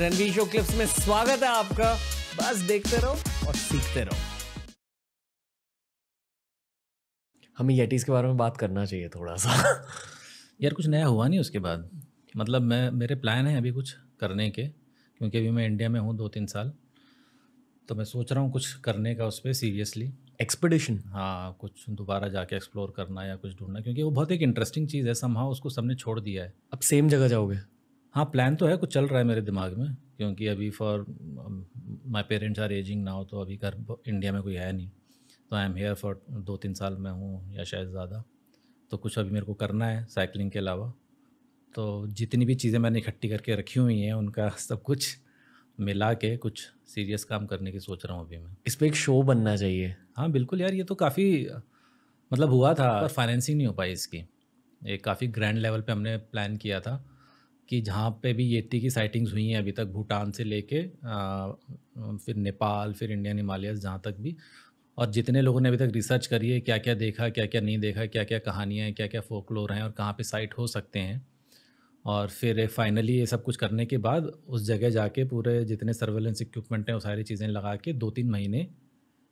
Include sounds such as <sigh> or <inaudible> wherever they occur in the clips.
Ranveer show clips में स्वागत है आपका बस देखते रहो और सीखते रहो हमें येटीज के बारे में बात करना चाहिए थोड़ा सा यार कुछ नया हुआ नहीं उसके बाद मतलब मैं मेरे प्लान है अभी कुछ करने के क्योंकि अभी मैं इंडिया में हूँ दो तीन साल तो मैं सोच रहा हूँ कुछ करने का उस पर सीरियसली एक्सपेडिशन हाँ कुछ दोबारा जाके एक्सप्लोर करना या कुछ ढूंढना क्योंकि वो बहुत एक इंटरेस्टिंग चीज़ है समहा उसको सबने छोड़ दिया है अब सेम जगह जाओगे हाँ प्लान तो है कुछ चल रहा है मेरे दिमाग में क्योंकि अभी for my parents are ageing now तो अभी घर इंडिया में कोई है नहीं तो आई एम हेयर फॉर दो तीन साल मैं हूँ या शायद ज़्यादा तो कुछ अभी मेरे को करना है साइकिलिंग के अलावा तो जितनी भी चीज़ें मैंने इकट्ठी करके रखी हुई हैं उनका <laughs> सब कुछ मिला के कुछ सीरियस काम करने की सोच रहा हूँ अभी मैं इस पर एक शो बनना चाहिए हाँ बिल्कुल यार ये तो काफ़ी मतलब हुआ था पर फाइनेंसिंग नहीं हो पाई इसकी ये काफ़ी ग्रैंड लेवल पे हमने प्लान किया था कि जहाँ पे भी येती की साइटिंग्स हुई हैं अभी तक भूटान से लेके फिर नेपाल फिर इंडियन हिमालयस जहाँ तक भी और जितने लोगों ने अभी तक रिसर्च करी है क्या क्या देखा क्या क्या नहीं देखा क्या क्या कहानियाँ हैं क्या क्या फोकलोर हैं और कहाँ पे साइट हो सकते हैं और फिर फाइनली ये सब कुछ करने के बाद उस जगह जाके पूरे जितने सर्वेलेंस इक्विपमेंट हैं वो सारी चीज़ें लगा के दो तीन महीने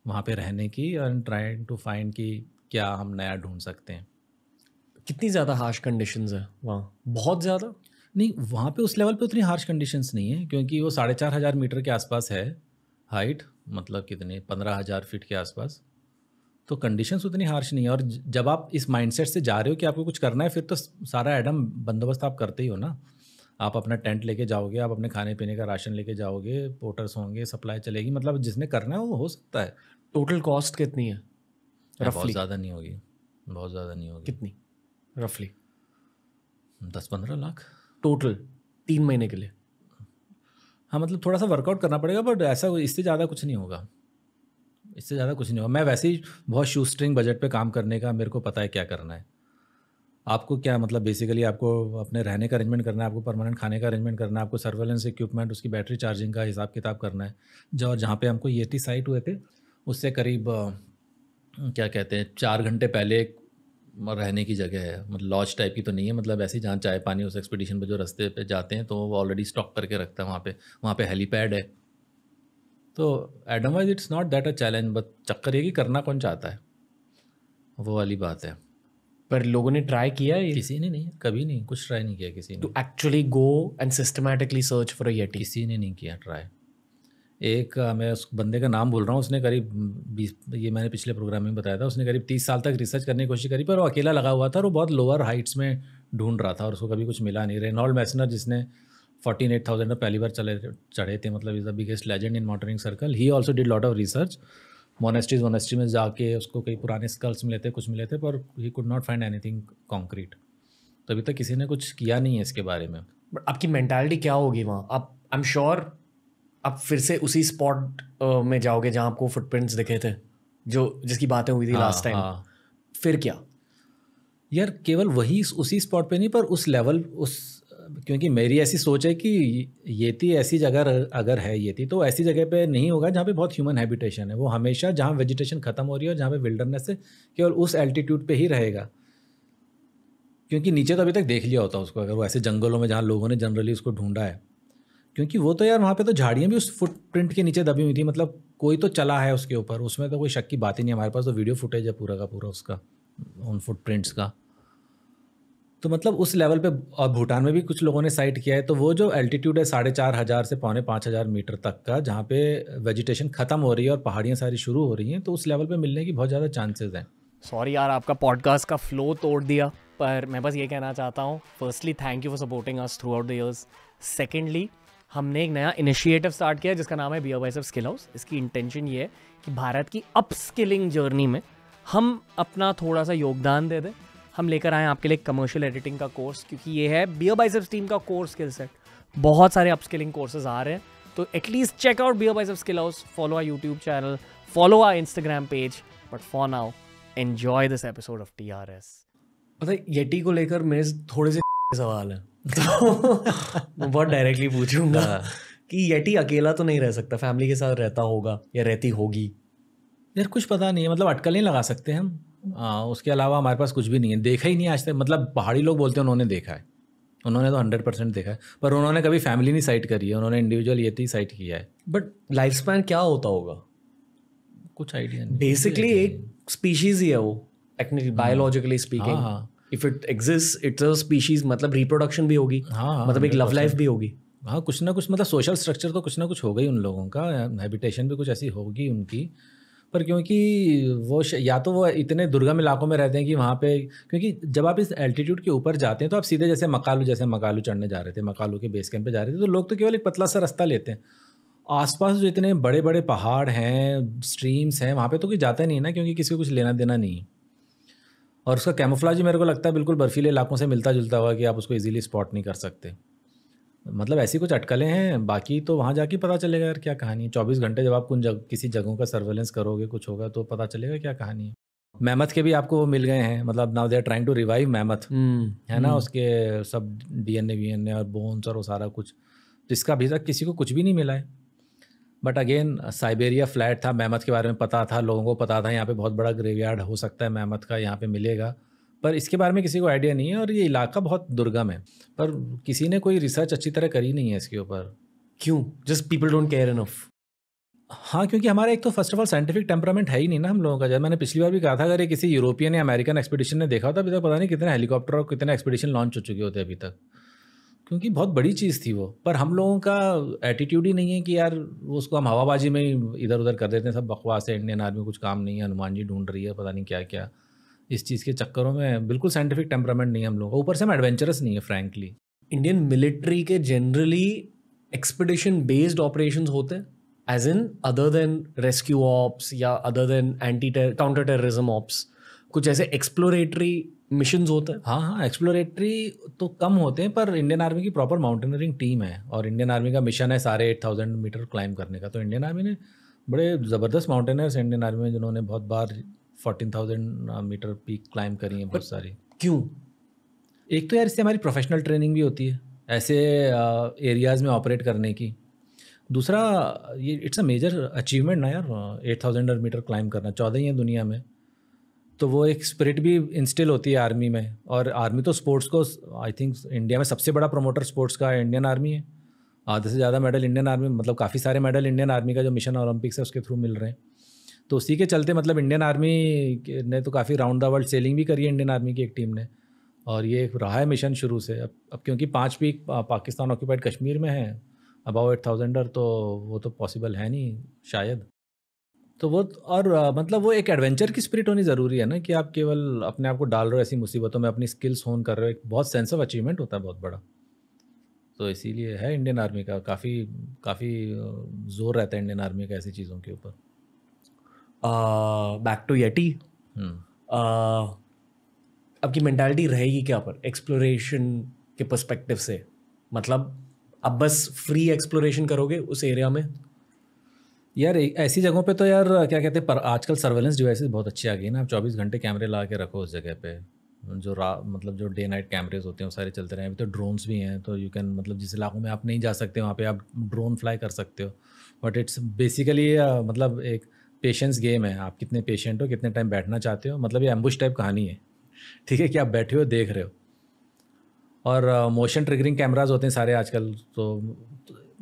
वहाँ पे रहने की और ट्राइंग टू फाइंड कि क्या हम नया ढूंढ सकते हैं कितनी ज़्यादा हार्श कंडीशंस है वहाँ बहुत ज़्यादा नहीं वहाँ पे उस लेवल पे उतनी हार्श कंडीशंस नहीं है क्योंकि वो साढ़े चार हज़ार मीटर के आसपास है हाइट मतलब कितने पंद्रह हज़ार फीट के आसपास तो कंडीशंस उतनी हार्श नहीं है और जब आप इस माइंडसेट से जा रहे हो कि आपको कुछ करना है फिर तो सारा एडम बंदोबस्त आप करते ही हो ना आप अपना टेंट लेके जाओगे आप अपने खाने पीने का राशन लेके जाओगे पोर्टर्स होंगे सप्लाई चलेगी मतलब जिसने करना है वो हो सकता है टोटल कॉस्ट कितनी है बहुत ज़्यादा नहीं होगी बहुत ज़्यादा नहीं होगी कितनी रफली दस पंद्रह लाख टोटल तीन महीने के लिए हाँ मतलब थोड़ा सा वर्कआउट करना पड़ेगा बट ऐसा इससे ज़्यादा कुछ नहीं होगा इससे ज़्यादा कुछ नहीं होगा मैं वैसे ही बहुत शू स्ट्रिंग बजट पे काम करने का मेरे को पता है क्या करना है आपको क्या मतलब बेसिकली आपको अपने रहने का अरेंजमेंट करना है आपको परमानेंट खाने का अरेंजमेंट करना है आपको सर्वेलेंस इक्विपमेंट उसकी बैटरी चार्जिंग का हिसाब किताब करना है जो जहाँ पे हमको ये साइट हुए थे उससे करीब क्या कहते हैं चार घंटे पहले एक रहने की जगह है मतलब लॉज टाइप की तो नहीं है मतलब ऐसे ही जहाँ चाय पानी उस एक्सपीडिशन पर जो रास्ते पे जाते हैं तो वो ऑलरेडी स्टॉक करके रखता है वहाँ पे वहाँ पे हेलीपैड है तो एडम wise it's not that a challenge but चक्कर ये कि करना कौन चाहता है वो वाली बात है पर लोगों ने ट्राई किया है किसी ने नहीं कभी नहीं कुछ ट्राई नहीं किया किसी ने to actually go and systematically search for किसी ने नहीं किया ट्राई एक मैं उस बंदे का नाम बोल रहा हूँ उसने करीब बीस ये मैंने पिछले प्रोग्राम में बताया था उसने करीब तीस साल तक रिसर्च करने की कोशिश करी पर वो अकेला लगा हुआ था और वो बहुत लोअर हाइट्स में ढूंढ रहा था और उसको कभी कुछ मिला नहीं रेनॉल्ड मैसनर जिसने फोर्टीन एट थाउजेंड पहली बार चले चढ़े थे मतलब is the biggest legend in mountaineering circle he also did lot of research monasteries monastery में जाके उसको कई पुराने स्कल्स मिले थे कुछ मिले थे पर he could not find anything concrete तो अभी तक किसी ने कुछ किया नहीं है इसके बारे में आपकी मैंटालिटी क्या होगी वहाँ आप आई एम श्योर आप फिर से उसी स्पॉट में जाओगे जहाँ आपको फुटप्रिंट्स दिखे थे जो जिसकी बातें हुई थी लास्ट हाँ, टाइम हाँ। फिर क्या यार केवल वही उसी स्पॉट पे नहीं पर उस लेवल उस क्योंकि मेरी ऐसी सोच है कि ये थी ऐसी जगह अगर है ये थी तो ऐसी जगह पे नहीं होगा जहाँ पे बहुत ह्यूमन हैबिटेशन है वो हमेशा जहाँ वेजिटेशन ख़त्म हो रही है और जहाँ पे विल्डरनेस है केवल उस एल्टीट्यूड पे ही रहेगा क्योंकि नीचे तो अभी तक देख लिया होता उसको अगर वो ऐसे जंगलों में जहाँ लोगों ने जनरली उसको ढूंढा है क्योंकि वो तो यार वहाँ पे तो झाड़ियाँ भी उस फुटप्रिंट के नीचे दबी हुई थी मतलब कोई तो चला है उसके ऊपर उसमें तो कोई शक की बात ही नहीं हमारे पास तो वीडियो फुटेज है पूरा का पूरा उसका उन फुटप्रिंट्स का तो मतलब उस लेवल पे और भूटान में भी कुछ लोगों ने साइट किया है तो वो जो एल्टीट्यूड है साढ़े चार हज़ार से पौने पाँच हज़ार मीटर तक का जहाँ पे वेजिटेशन ख़त्म हो रही है और पहाड़ियाँ सारी शुरू हो रही हैं तो उस लेवल पे मिलने की बहुत ज़्यादा चांसेस हैं सॉरी यार आपका पॉडकास्ट का फ्लो तोड़ दिया पर मैं बस ये कहना चाहता हूँ firstly thank you for supporting us throughout the years secondly हमने एक नया इनिशिएटिव स्टार्ट किया जिसका नाम है B voice of skill house इसकी इंटेंशन ये है कि भारत की अपस्किलिंग जर्नी में हम अपना थोड़ा सा योगदान दे दें हम लेकर आए आपके लिए कमर्शियल एडिटिंग का कोर्स क्योंकि ये है ओ बाइस टीम का कोर्स स्किल सेट बहुत सारे अपस्किलिंग कोर्सेज आ रहे हैं तो at least check out B O voice skill house follow our YouTube channel follow our Instagram page but for now enjoy this episode of T R S मतलब yeti को लेकर मेरे थोड़े से <laughs> सवाल हैं तो बहुत डायरेक्टली पूछूंगा हाँ। कि येटी अकेला तो नहीं रह सकता फैमिली के साथ रहता होगा या रहती होगी यार कुछ पता नहीं है मतलब अटकल नहीं लगा सकते हम आ, उसके अलावा हमारे पास कुछ भी नहीं है देखा ही नहीं आज तक मतलब पहाड़ी लोग बोलते हैं उन्होंने देखा है उन्होंने तो हंड्रेड परसेंट देखा है पर उन्होंने कभी फैमिली नहीं साइट करी है उन्होंने इंडिविजुअल ये ही साइट किया है बट लाइफ स्पैन क्या होता होगा कुछ आइडिया नहीं बेसिकली एक स्पीशीज ही है वो technically biologically speaking if it exist it's a species मतलब रिप्रोडक्शन भी होगी हाँ, हाँ मतलब एक लव लाइफ भी होगी हाँ कुछ ना कुछ मतलब सोशल स्ट्रक्चर तो कुछ ना कुछ हो गई उन लोगों का हैबिटेशन भी कुछ ऐसी होगी उनकी पर क्योंकि वो या तो वो इतने दुर्गम इलाकों में रहते हैं कि वहाँ पे क्योंकि जब आप इस एल्टीट्यूड के ऊपर जाते हैं तो आप सीधे जैसे मकालू जैसे मकालू चढ़ने जा रहे थे मकालू के बेस कैंप पे जा रहे थे तो लोग तो केवल एक पतला सा रास्ता लेते हैं आसपास जो इतने बड़े बड़े पहाड़ हैं स्ट्रीम्स हैं वहाँ पे तो कोई जाता नहीं ना क्योंकि किसी को कुछ लेना देना नहीं है और उसका कैमोफ्लाज मेरे को लगता है बिल्कुल बर्फीले इलाकों से मिलता जुलता हुआ कि आप उसको इजीली स्पॉट नहीं कर सकते मतलब ऐसी कुछ अटकलें हैं बाकी तो वहाँ जाके पता चलेगा यार क्या कहानी है चौबीस घंटे जब आप कुछ जग, किसी जगहों का सर्वेलेंस करोगे कुछ होगा तो पता चलेगा क्या कहानी है मैमथ के भी आपको वो मिल गए हैं मतलब now they are trying to revive mammoth है ना हम्म। उसके सब डीएनए वीएनए और बोन्स और वो सारा कुछ जिसका अभी तक किसी को कुछ भी नहीं मिला है बट अगेन साइबेरिया फ्लैट था मेहमत के बारे में पता था लोगों को पता था यहाँ पे बहुत बड़ा ग्रेवयार्ड हो सकता है मेहमत का यहाँ पे मिलेगा पर इसके बारे में किसी को आइडिया नहीं है और ये इलाका बहुत दुर्गम है पर किसी ने कोई रिसर्च अच्छी तरह करी नहीं है इसके ऊपर क्यों just people don't care enough हाँ क्योंकि हमारा एक तो first of all scientific temperament है ही नहीं ना हम लोगों का जब मैंने पिछली बार भी कहा था अगर ये किसी यूरोपियन या अमेरिकन एक्सपीडिशन ने देखा होता अभी तक पता नहीं कितने हेलीकॉप्टर और कितने एक्सपीडिशन लॉन्च हो चुके होते अभी तक क्योंकि बहुत बड़ी चीज़ थी वो पर हम लोगों का एटीट्यूड ही नहीं है कि यार उसको हम हवाबाजी में इधर उधर कर देते हैं सब बकवास है इंडियन आर्मी कुछ काम नहीं है हनुमान जी ढूंढ रही है पता नहीं क्या क्या इस चीज़ के चक्करों में बिल्कुल साइंटिफिक टेम्परामेंट नहीं है हम का ऊपर से हम एडवेंचरस नहीं है फ्रेंकली इंडियन मिलिट्री के जनरली एक्सपीडिशन बेस्ड ऑपरेशन होते हैं as in other than rescue ops या other than anti counter terrorism ops कुछ ऐसे एक्सप्लोरेटरी मिशन होते हैं हाँ हाँ एक्सप्लोरेटरी तो कम होते हैं पर इंडियन आर्मी की प्रॉपर माउंटेनियरिंग टीम है और इंडियन आर्मी का मिशन है सारे एट थाउजेंड मीटर क्लाइंब करने का तो इंडियन आर्मी ने बड़े ज़बरदस्त माउंटेनर्स इंडियन आर्मी में जिन्होंने बहुत बार fourteen thousand metre peak climb करी है बहुत सारी क्यों एक तो यार इससे हमारी प्रोफेशनल ट्रेनिंग भी होती है ऐसे एरियाज़ में ऑपरेट करने की दूसरा ये इट्स अ मेजर अचीवमेंट ना यार एट थाउजेंड मीटर क्लाइंब करना चौदह ही है दुनिया में तो वो एक स्पिरिट भी इंस्टिल होती है आर्मी में और आर्मी तो स्पोर्ट्स को आई थिंक इंडिया में सबसे बड़ा प्रमोटर स्पोर्ट्स का इंडियन आर्मी है आधे से ज़्यादा मेडल इंडियन आर्मी मतलब काफ़ी सारे मेडल इंडियन आर्मी का जो मिशन ओलंपिक्स है उसके थ्रू मिल रहे हैं तो उसी के चलते मतलब इंडियन आर्मी ने तो काफ़ी राउंड द वर्ल्ड सेलिंग भी करी है इंडियन आर्मी की एक टीम ने और ये रहा है मिशन शुरू से अब अब क्योंकि पाँच पीक पाकिस्तान ऑक्यूपाइड कश्मीर में है अबाउ एट थाउजेंडर तो वो तो पॉसिबल है नहीं शायद तो वो तो, और मतलब वो एक एडवेंचर की स्पिरिट होनी ज़रूरी है ना कि आप केवल अपने आप को डाल रहे हो ऐसी मुसीबतों में अपनी स्किल्स होन कर रहे हो एक बहुत सेंस ऑफ अचीवमेंट होता है बहुत बड़ा तो इसीलिए है इंडियन आर्मी का काफ़ी काफ़ी जोर रहता है इंडियन आर्मी का ऐसी चीज़ों के ऊपर बैक टू यटी आपकी मैंटेलिटी रहेगी क्या पर एक्सप्लोरेशन के पर्सपेक्टिव से मतलब अब बस फ्री एक्सप्लोरेशन करोगे उस एरिया में यार ऐसी जगहों पे तो यार क्या कहते हैं पर आजकल सर्वेलेंस डिवाइसेस बहुत अच्छी आ गई है ना आप चौबीस घंटे कैमरे ला के रखो उस जगह पे जो रा मतलब जो डे नाइट कैमरेज होते हैं वो सारे चलते रहे अभी तो ड्रोन्स भी हैं तो यू कैन मतलब जिस इलाकों में आप नहीं जा सकते वहाँ पे आप ड्रोन फ्लाई कर सकते हो बट इट्स बेसिकली मतलब एक पेशेंस गेम है आप कितने पेशेंट हो कितने टाइम बैठना चाहते हो मतलब ये एम्बुश टाइप कहानी है ठीक है कि आप बैठे हो देख रहे हो और मोशन ट्रिगरिंग कैमराज होते हैं सारे आजकल तो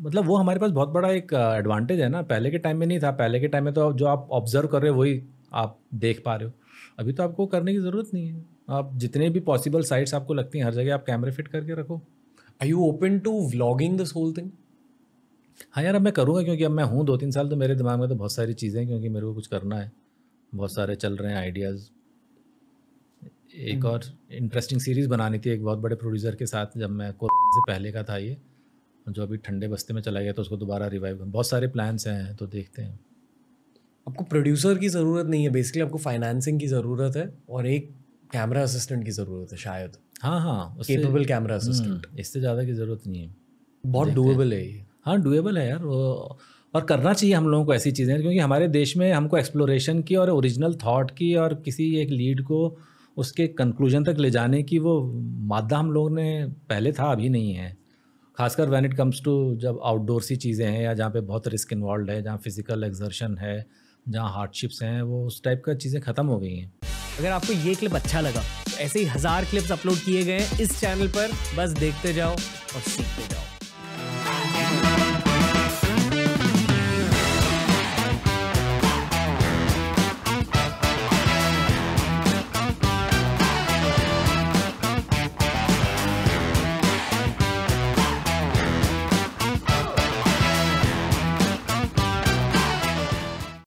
मतलब वो हमारे पास बहुत बड़ा एक एडवांटेज है ना पहले के टाइम में नहीं था पहले के टाइम में तो जो आप ऑब्जर्व कर रहे हो वही आप देख पा रहे हो अभी तो आपको करने की ज़रूरत नहीं है आप जितने भी पॉसिबल साइट्स आपको लगती हैं हर जगह आप कैमरे फिट करके रखो I you open to vlogging this whole thing हाँ यार अब मैं करूँगा क्योंकि अब मैं हूँ दो तीन साल तो मेरे दिमाग में तो बहुत सारी चीज़ें क्योंकि मेरे को कुछ करना है बहुत सारे चल रहे हैं आइडियाज़ एक हम्म। और इंटरेस्टिंग सीरीज़ बनानी थी एक बहुत बड़े प्रोड्यूसर के साथ जब मैं कोरोना से पहले का था ये जो अभी ठंडे बस्ते में चला गया तो उसको दोबारा रिवाइव बहुत सारे प्लान्स हैं तो देखते हैं आपको प्रोड्यूसर की ज़रूरत नहीं है बेसिकली आपको फाइनेंसिंग की ज़रूरत है और एक कैमरा असिस्टेंट की ज़रूरत है शायद हाँ हाँ केपेबल कैमरा असिस्टेंट इससे ज़्यादा की ज़रूरत नहीं है बहुत डूएबल है ये हाँ डूएबल है यार और करना चाहिए हम लोगों को ऐसी चीज़ें क्योंकि हमारे देश में हमको एक्सप्लोरेशन की और ओरिजिनल थाट की और किसी एक लीड को उसके कंक्लूजन तक ले जाने की वो मादा हम लोगों ने पहले था अभी नहीं है खासकर व्हेन इट कम्स टू जब आउटडोर सी चीज़ें हैं या जहाँ पे बहुत रिस्क इन्वॉल्व है जहाँ फिजिकल एक्जर्शन है जहाँ हार्डशिप्स हैं वो उस टाइप का चीज़ें ख़त्म हो गई हैं अगर आपको ये क्लिप अच्छा लगा तो ऐसे ही हज़ार क्लिप्स अपलोड किए गए हैं इस चैनल पर बस देखते जाओ और सीखते जाओ